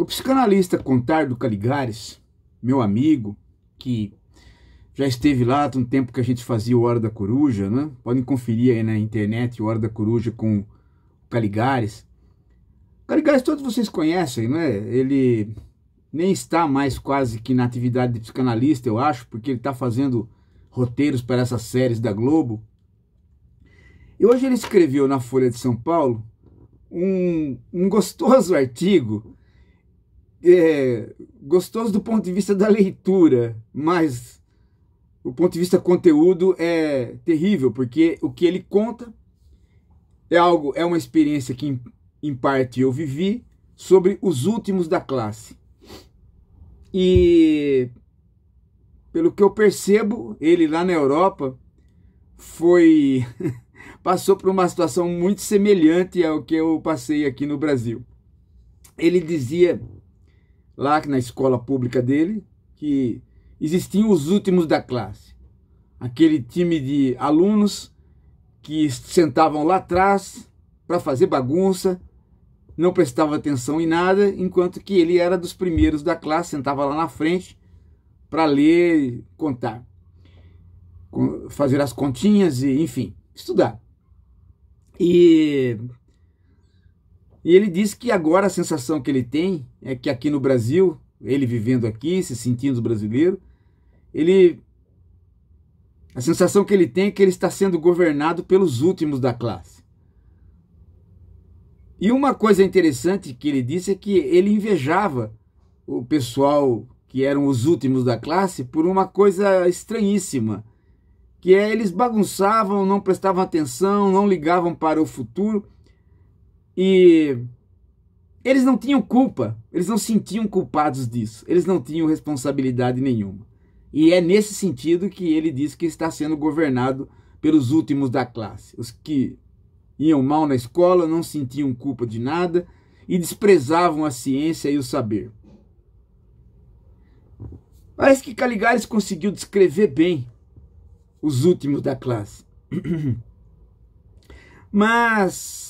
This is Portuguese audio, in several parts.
O psicanalista Contardo Caligares, meu amigo, que já esteve lá há um tempo que a gente fazia o Hora da Coruja, né? Podem conferir aí na internet o Hora da Coruja com o Caligares. Caligares todos vocês conhecem, né? Ele nem está mais quase que na atividade de psicanalista, eu acho, porque ele está fazendo roteiros para essas séries da Globo. E hoje ele escreveu na Folha de São Paulo um, um gostoso artigo é, gostoso do ponto de vista da leitura, mas o ponto de vista conteúdo é terrível, porque o que ele conta é algo, é uma experiência que em, em parte eu vivi sobre os últimos da classe. E pelo que eu percebo, ele lá na Europa foi passou por uma situação muito semelhante ao que eu passei aqui no Brasil. Ele dizia lá na escola pública dele, que existiam os últimos da classe. Aquele time de alunos que sentavam lá atrás para fazer bagunça, não prestava atenção em nada, enquanto que ele era dos primeiros da classe, sentava lá na frente para ler, contar, fazer as continhas e, enfim, estudar. E e ele diz que agora a sensação que ele tem é que aqui no Brasil, ele vivendo aqui, se sentindo brasileiro, ele a sensação que ele tem é que ele está sendo governado pelos últimos da classe. E uma coisa interessante que ele disse é que ele invejava o pessoal que eram os últimos da classe por uma coisa estranhíssima, que é eles bagunçavam, não prestavam atenção, não ligavam para o futuro e eles não tinham culpa, eles não sentiam culpados disso, eles não tinham responsabilidade nenhuma. E é nesse sentido que ele diz que está sendo governado pelos últimos da classe, os que iam mal na escola, não sentiam culpa de nada e desprezavam a ciência e o saber. Parece que Caligares conseguiu descrever bem os últimos da classe. Mas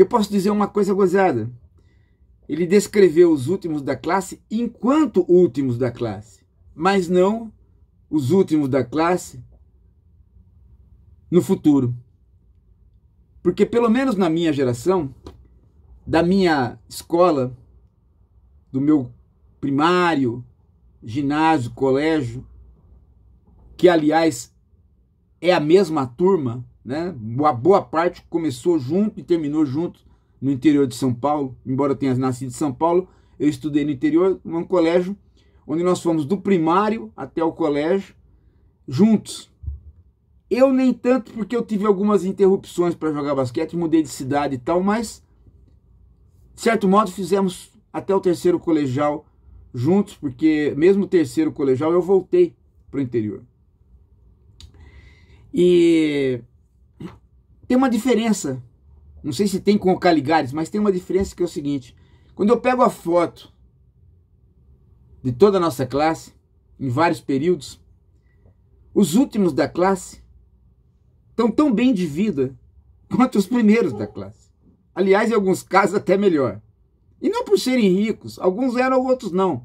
eu posso dizer uma coisa gozada. Ele descreveu os últimos da classe enquanto últimos da classe, mas não os últimos da classe no futuro. Porque, pelo menos na minha geração, da minha escola, do meu primário, ginásio, colégio, que aliás é a mesma turma né? A boa parte começou junto e terminou junto no interior de São Paulo. Embora eu tenha nascido em São Paulo, eu estudei no interior, num colégio, onde nós fomos do primário até o colégio juntos. Eu nem tanto porque eu tive algumas interrupções para jogar basquete, mudei de cidade e tal, mas de certo modo fizemos até o terceiro colegial juntos, porque mesmo o terceiro colegial eu voltei para o interior. E tem uma diferença. Não sei se tem com o Caligares, mas tem uma diferença que é o seguinte: quando eu pego a foto de toda a nossa classe, em vários períodos, os últimos da classe estão tão bem de vida quanto os primeiros da classe. Aliás, em alguns casos, até melhor. E não por serem ricos, alguns eram, outros não.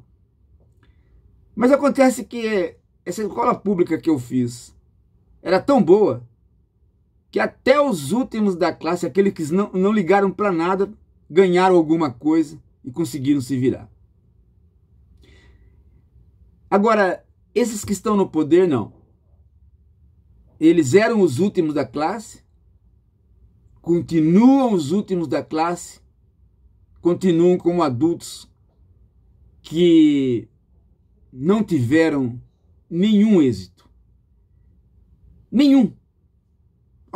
Mas acontece que essa escola pública que eu fiz era tão boa que até os últimos da classe, aqueles que não, não ligaram para nada, ganharam alguma coisa e conseguiram se virar. Agora, esses que estão no poder, não. Eles eram os últimos da classe, continuam os últimos da classe, continuam como adultos que não tiveram nenhum êxito. Nenhum.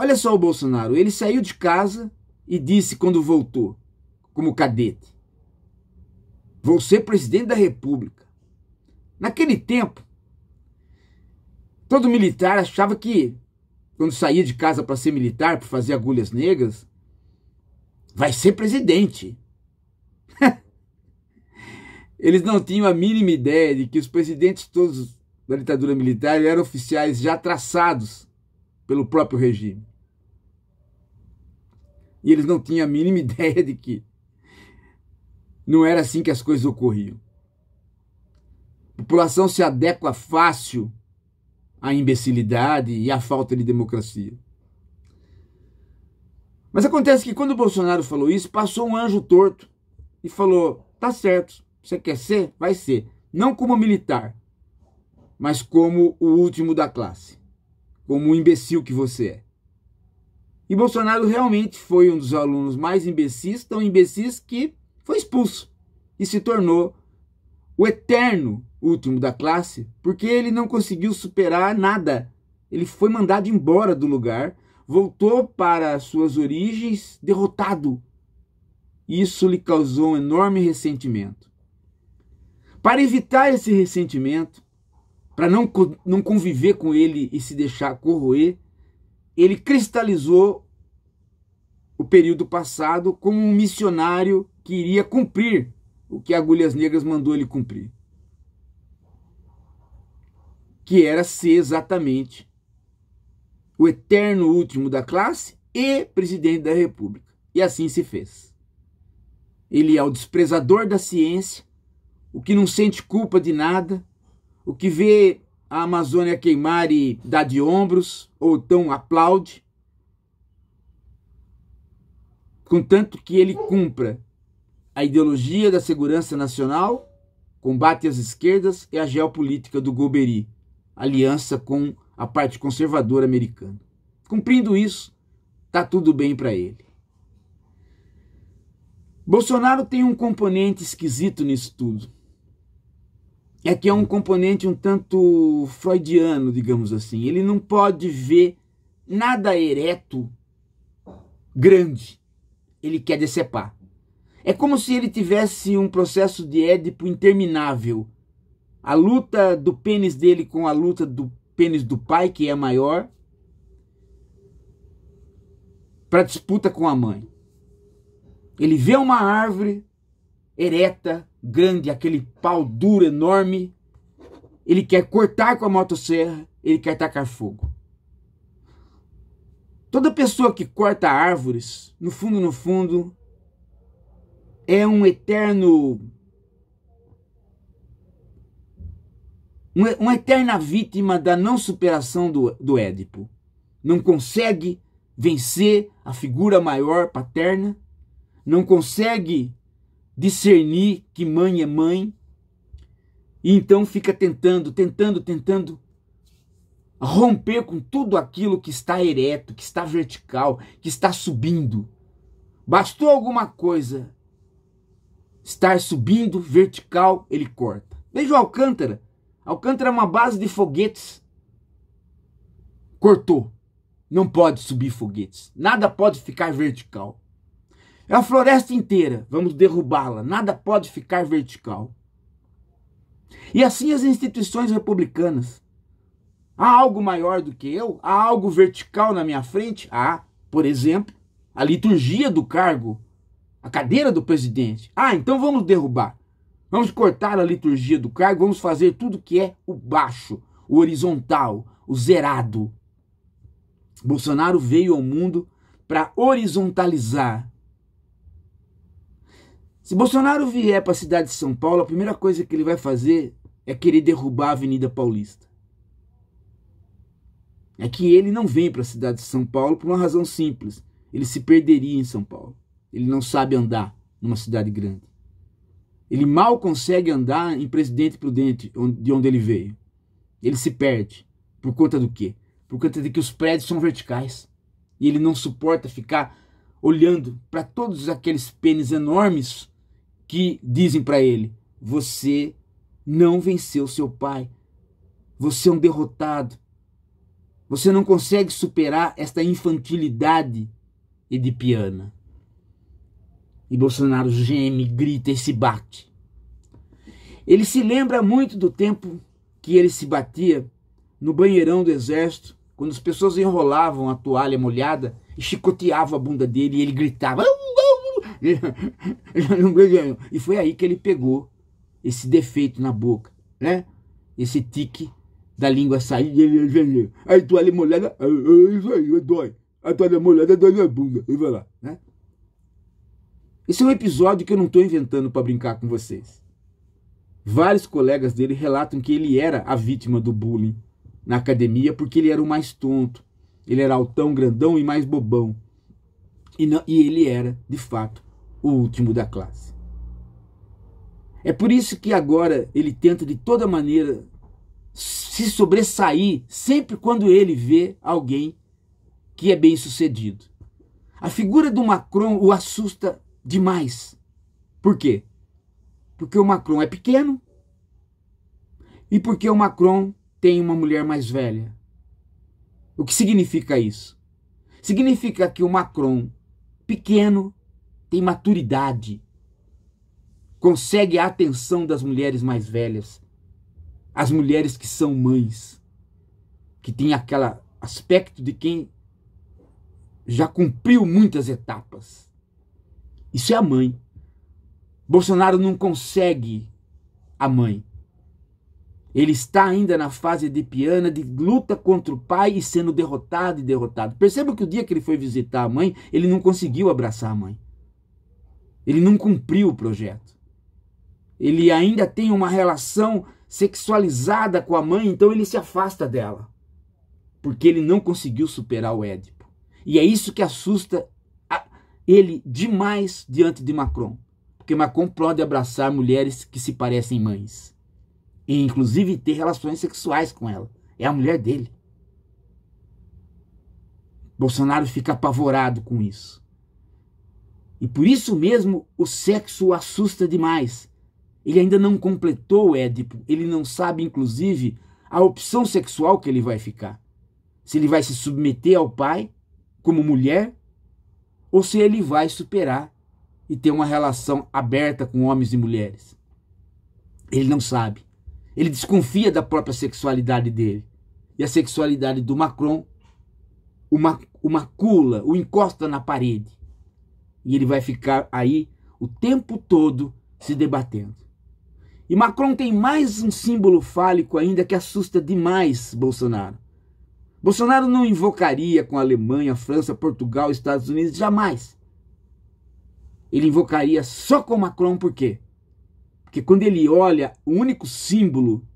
Olha só o Bolsonaro, ele saiu de casa e disse quando voltou, como cadete: Vou ser presidente da República. Naquele tempo, todo militar achava que, quando saía de casa para ser militar, para fazer agulhas negras, vai ser presidente. Eles não tinham a mínima ideia de que os presidentes todos da ditadura militar eram oficiais já traçados pelo próprio regime. E eles não tinham a mínima ideia de que não era assim que as coisas ocorriam. A população se adequa fácil à imbecilidade e à falta de democracia. Mas acontece que quando o Bolsonaro falou isso, passou um anjo torto e falou: tá certo, você quer ser? Vai ser. Não como militar, mas como o último da classe como um imbecil que você é. E Bolsonaro realmente foi um dos alunos mais imbecis, tão imbecis que foi expulso e se tornou o eterno último da classe, porque ele não conseguiu superar nada. Ele foi mandado embora do lugar, voltou para suas origens derrotado. Isso lhe causou um enorme ressentimento. Para evitar esse ressentimento, para não, não conviver com ele e se deixar corroer, ele cristalizou o período passado como um missionário que iria cumprir o que Agulhas Negras mandou ele cumprir. Que era ser exatamente o eterno último da classe e presidente da República. E assim se fez. Ele é o desprezador da ciência, o que não sente culpa de nada, o que vê a Amazônia queimar e dá de ombros, ou tão aplaude, contanto que ele cumpra a ideologia da segurança nacional, combate às esquerdas e a geopolítica do Golbery, aliança com a parte conservadora americana. Cumprindo isso, tá tudo bem para ele. Bolsonaro tem um componente esquisito nisso tudo é que é um componente um tanto freudiano, digamos assim. Ele não pode ver nada ereto grande. Ele quer decepar. É como se ele tivesse um processo de Édipo interminável. A luta do pênis dele com a luta do pênis do pai, que é maior, para disputa com a mãe. Ele vê uma árvore ereta, grande, aquele pau duro, enorme. Ele quer cortar com a motosserra, ele quer tacar fogo. Toda pessoa que corta árvores, no fundo, no fundo, é um eterno. Uma eterna vítima da não superação do, do Édipo. Não consegue vencer a figura maior paterna, não consegue discernir que mãe é mãe, e então fica tentando, tentando, tentando romper com tudo aquilo que está ereto, que está vertical, que está subindo. Bastou alguma coisa estar subindo vertical, ele corta. Veja o Alcântara. Alcântara é uma base de foguetes. Cortou. Não pode subir foguetes. Nada pode ficar vertical. É a floresta inteira, vamos derrubá-la, nada pode ficar vertical. E assim as instituições republicanas. Há algo maior do que eu? Há algo vertical na minha frente? Há, por exemplo, a liturgia do cargo, a cadeira do presidente. Ah, então vamos derrubar. Vamos cortar a liturgia do cargo, vamos fazer tudo que é o baixo, o horizontal, o zerado. Bolsonaro veio ao mundo para horizontalizar se Bolsonaro vier para a cidade de São Paulo, a primeira coisa que ele vai fazer é querer derrubar a Avenida Paulista. É que ele não vem para a cidade de São Paulo por uma razão simples. Ele se perderia em São Paulo. Ele não sabe andar numa cidade grande. Ele mal consegue andar em Presidente Prudente, de onde ele veio. Ele se perde. Por conta do quê? Por conta de que os prédios são verticais. E ele não suporta ficar olhando para todos aqueles pênis enormes que dizem para ele: Você não venceu seu pai. Você é um derrotado. Você não consegue superar esta infantilidade edipiana. E Bolsonaro geme, grita e se bate. Ele se lembra muito do tempo que ele se batia no banheirão do exército, quando as pessoas enrolavam a toalha molhada e chicoteavam a bunda dele e ele gritava. e foi aí que ele pegou esse defeito na boca, né? Esse tique da língua sair. Aí toalha molhada, né? é, é isso aí, é dói. A toalha molhada dói na bunda. E vai lá, né? Esse é um episódio que eu não estou inventando para brincar com vocês. Vários colegas dele relatam que ele era a vítima do bullying na academia porque ele era o mais tonto. Ele era altão, grandão e mais bobão. E, não, e ele era, de fato, o último da classe. É por isso que agora ele tenta de toda maneira se sobressair sempre quando ele vê alguém que é bem sucedido. A figura do Macron o assusta demais. Por quê? Porque o Macron é pequeno e porque o Macron tem uma mulher mais velha. O que significa isso? Significa que o Macron, pequeno, tem maturidade, consegue a atenção das mulheres mais velhas, as mulheres que são mães, que tem aquele aspecto de quem já cumpriu muitas etapas. Isso é a mãe. Bolsonaro não consegue a mãe. Ele está ainda na fase de piana, de luta contra o pai e sendo derrotado e derrotado. Perceba que o dia que ele foi visitar a mãe, ele não conseguiu abraçar a mãe. Ele não cumpriu o projeto. Ele ainda tem uma relação sexualizada com a mãe, então ele se afasta dela. Porque ele não conseguiu superar o Édipo. E é isso que assusta ele demais diante de Macron. Porque Macron pode abraçar mulheres que se parecem mães. E inclusive ter relações sexuais com ela. É a mulher dele. Bolsonaro fica apavorado com isso. E por isso mesmo o sexo o assusta demais. Ele ainda não completou o Édipo, ele não sabe, inclusive, a opção sexual que ele vai ficar. Se ele vai se submeter ao pai, como mulher, ou se ele vai superar e ter uma relação aberta com homens e mulheres. Ele não sabe. Ele desconfia da própria sexualidade dele. E a sexualidade do Macron o, macula, o encosta na parede. E ele vai ficar aí o tempo todo se debatendo. E Macron tem mais um símbolo fálico ainda que assusta demais Bolsonaro. Bolsonaro não invocaria com a Alemanha, França, Portugal, Estados Unidos, jamais. Ele invocaria só com Macron, por quê? Porque quando ele olha, o único símbolo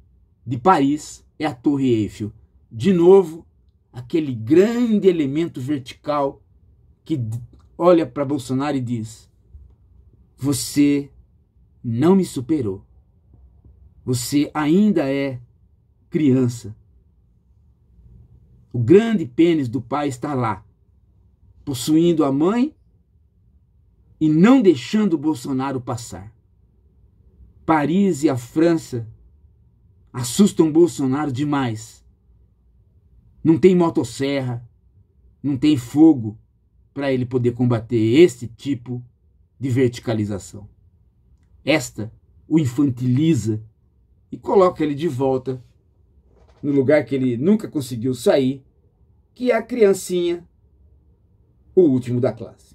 de Paris é a Torre Eiffel. De novo, aquele grande elemento vertical que olha para Bolsonaro e diz: Você não me superou. Você ainda é criança. O grande pênis do pai está lá, possuindo a mãe e não deixando Bolsonaro passar. Paris e a França assustam Bolsonaro demais. Não tem motosserra, não tem fogo, para ele poder combater esse tipo de verticalização. Esta o infantiliza e coloca ele de volta no lugar que ele nunca conseguiu sair, que é a criancinha, o último da classe.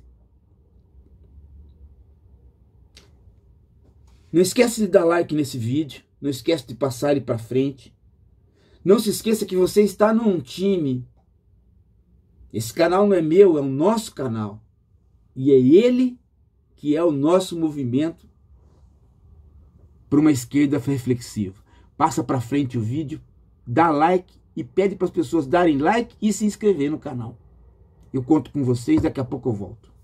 Não esquece de dar like nesse vídeo, não esquece de passar ele para frente. Não se esqueça que você está num time esse canal não é meu, é o nosso canal. E é ele que é o nosso movimento para uma esquerda reflexiva. Passa para frente o vídeo, dá like e pede para as pessoas darem like e se inscrever no canal. Eu conto com vocês, daqui a pouco eu volto.